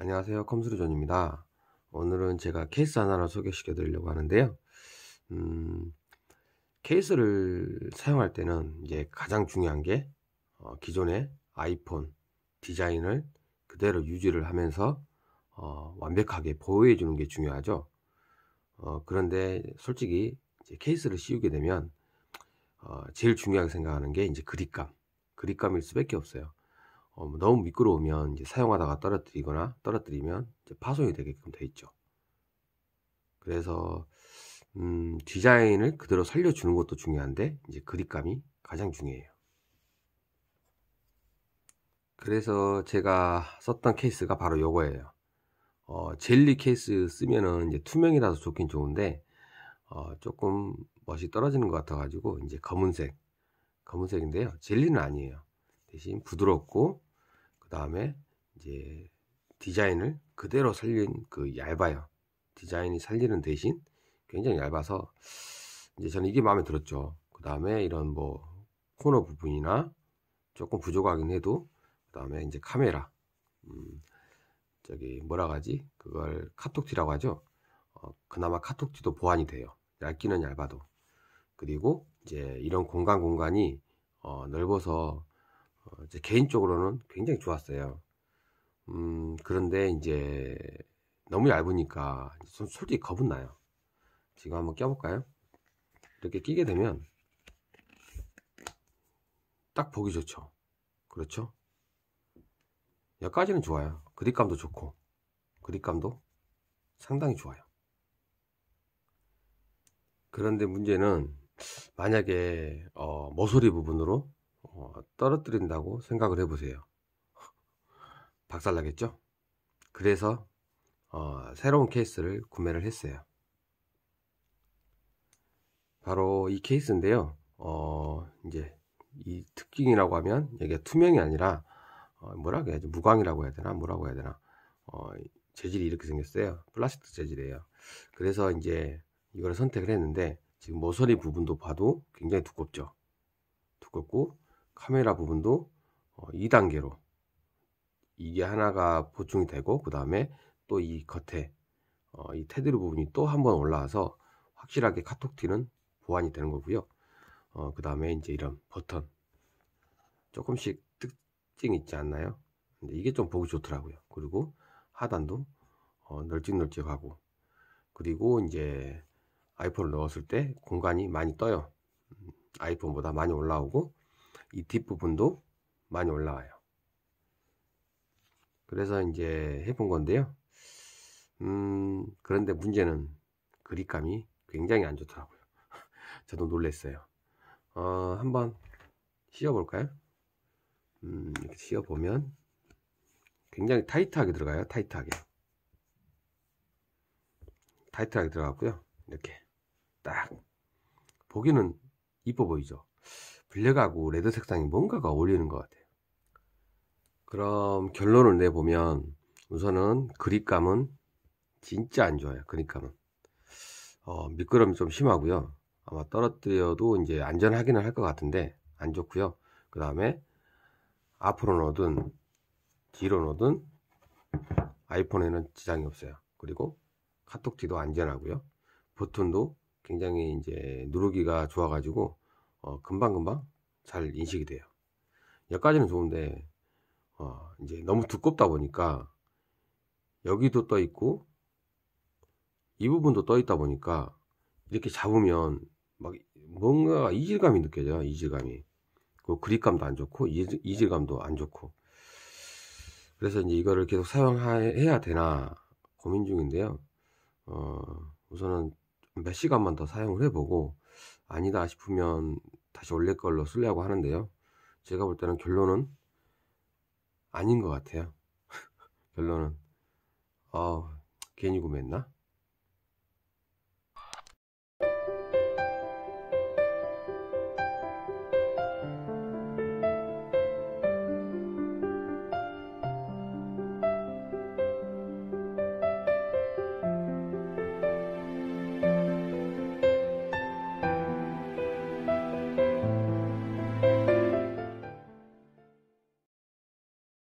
안녕하세요 컴스루존입니다 오늘은 제가 케이스 하나를 소개시켜 드리려고 하는데요 음, 케이스를 사용할 때는 이제 가장 중요한 게 어, 기존의 아이폰 디자인을 그대로 유지를 하면서 어, 완벽하게 보호해 주는 게 중요하죠 어, 그런데 솔직히 케이스를 씌우게 되면 어, 제일 중요하게 생각하는 게 이제 그립감 그립감일 수밖에 없어요 어, 뭐 너무 미끄러우면 이제 사용하다가 떨어뜨리거나 떨어뜨리면 파손이 되게끔 돼 있죠. 그래서 음, 디자인을 그대로 살려주는 것도 중요한데 이제 그립감이 가장 중요해요. 그래서 제가 썼던 케이스가 바로 요거예요 어, 젤리 케이스 쓰면은 이제 투명이라서 좋긴 좋은데 어, 조금 멋이 떨어지는 것 같아가지고 이제 검은색 검은색인데요. 젤리는 아니에요. 대신 부드럽고 그 다음에 이제 디자인을 그대로 살린 그 얇아요. 디자인이 살리는 대신 굉장히 얇아서 이제 저는 이게 마음에 들었죠. 그 다음에 이런 뭐 코너 부분이나 조금 부족하긴 해도 그 다음에 이제 카메라 음, 저기 뭐라 하지 그걸 카톡티라고 하죠. 어, 그나마 카톡티도 보완이 돼요. 얇기는 얇아도 그리고 이제 이런 공간 공간이 어, 넓어서 어, 제 개인적으로는 굉장히 좋았어요. 음, 그런데 이제 너무 얇으니까 솔직히 겁은 나요. 지금 한번 껴볼까요? 이렇게 끼게 되면 딱 보기 좋죠. 그렇죠? 여기까지는 좋아요. 그립감도 좋고 그립감도 상당히 좋아요. 그런데 문제는 만약에 어, 모서리 부분으로 어, 떨어뜨린다고 생각을 해보세요. 박살나겠죠? 그래서 어, 새로운 케이스를 구매를 했어요. 바로 이 케이스인데요. 어, 이제 이 특징이라고 하면 이게 투명이 아니라 어, 뭐라 해야지 무광이라고 해야 되나 뭐라고 해야 되나 어, 재질이 이렇게 생겼어요. 플라스틱 재질이에요. 그래서 이제 이걸 선택을 했는데 지금 모서리 부분도 봐도 굉장히 두껍죠. 두껍고 카메라 부분도 2단계로 어, 이게 하나가 보충이 되고 그 다음에 또 이 겉에 어, 이 테두리 부분이 또 한번 올라와서 확실하게 카톡티는 보완이 되는 거고요. 어, 그 다음에 이제 이런 버튼 조금씩 특징 있지 않나요? 이게 좀 보기 좋더라고요. 그리고 하단도 널찍널찍하고 그리고 이제 아이폰을 넣었을 때 공간이 많이 떠요. 음, 아이폰보다 많이 올라오고 이 뒷부분도 많이 올라와요. 그래서 이제 해본 건데요. 음, 그런데 문제는 그립감이 굉장히 안 좋더라고요. 저도 놀랬어요 어, 한번 씌워볼까요? 음, 이렇게 씌워보면 굉장히 타이트하게 들어가요. 타이트하게. 타이트하게 들어갔고요. 이렇게 딱 보기는 이뻐 보이죠. 블랙하고 레드 색상이 뭔가가 어울리는 것 같아요. 그럼 결론을 내보면 우선은 그립감은 진짜 안 좋아요. 그립감은. 어, 미끄럼이 좀 심하고요. 아마 떨어뜨려도 이제 안전하기는 할 것 같은데 안 좋고요. 그 다음에 앞으로 넣든 뒤로 넣든 아이폰에는 지장이 없어요. 그리고 카톡지도 안전하고요. 버튼도 굉장히 이제 누르기가 좋아가지고 어, 금방금방 잘 인식이 돼요. 여기까지는 좋은데 어, 이제 너무 두껍다 보니까 여기도 떠 있고 이 부분도 떠 있다 보니까 이렇게 잡으면 막 뭔가 이질감이 느껴져요. 이질감이. 그 그립감도 안 좋고 이질감도 안 좋고. 그래서 이제 이거를 계속 사용해야 되나 고민 중인데요. 어, 우선은 몇 시간만 더 사용을 해보고 아니다 싶으면 다시 올릴 걸로 쓰려고 하는데요. 제가 볼 때는 결론은 아닌 것 같아요. 결론은 어, 괜히 구매했나?